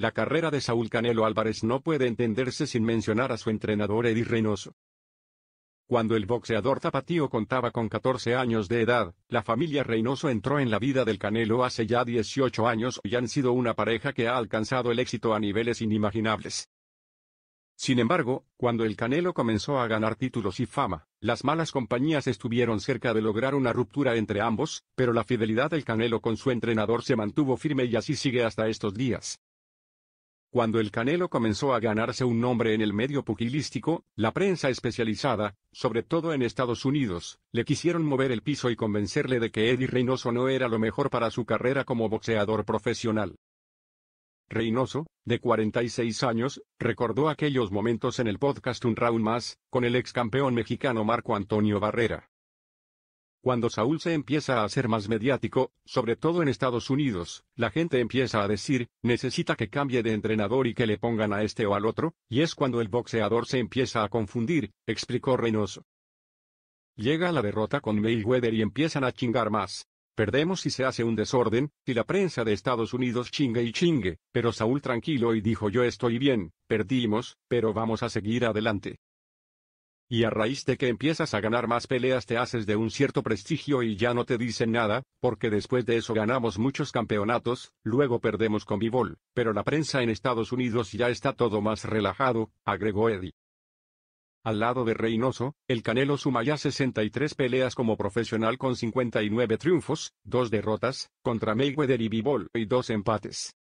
La carrera de Saúl Canelo Álvarez no puede entenderse sin mencionar a su entrenador Eddie Reynoso. Cuando el boxeador zapatío contaba con 14 años de edad, la familia Reynoso entró en la vida del Canelo hace ya 18 años y han sido una pareja que ha alcanzado el éxito a niveles inimaginables. Sin embargo, cuando el Canelo comenzó a ganar títulos y fama, las malas compañías estuvieron cerca de lograr una ruptura entre ambos, pero la fidelidad del Canelo con su entrenador se mantuvo firme y así sigue hasta estos días. Cuando el Canelo comenzó a ganarse un nombre en el medio pugilístico, la prensa especializada, sobre todo en Estados Unidos, le quisieron mover el piso y convencerle de que Eddie Reynoso no era lo mejor para su carrera como boxeador profesional. Reynoso, de 46 años, recordó aquellos momentos en el podcast Un Round Más, con el ex campeón mexicano Marco Antonio Barrera. Cuando Saúl se empieza a hacer más mediático, sobre todo en Estados Unidos, la gente empieza a decir, necesita que cambie de entrenador y que le pongan a este o al otro, y es cuando el boxeador se empieza a confundir, explicó Reynoso. Llega la derrota con Mayweather y empiezan a chingar más. Perdemos y se hace un desorden, y la prensa de Estados Unidos chingue y chingue, pero Saúl tranquilo y dijo yo estoy bien, perdimos, pero vamos a seguir adelante. Y a raíz de que empiezas a ganar más peleas te haces de un cierto prestigio y ya no te dicen nada, porque después de eso ganamos muchos campeonatos, luego perdemos con Bivol, pero la prensa en Estados Unidos ya está todo más relajado, agregó Eddie. Al lado de Reynoso, el Canelo suma ya 63 peleas como profesional con 59 triunfos, 2 derrotas, contra Mayweather y B-Ball y 2 empates.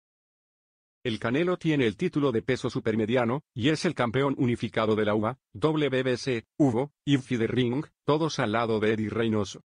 El Canelo tiene el título de peso supermediano, y es el campeón unificado de la UBA, WBC, UBO, y de Ring, todos al lado de Eddie Reynoso.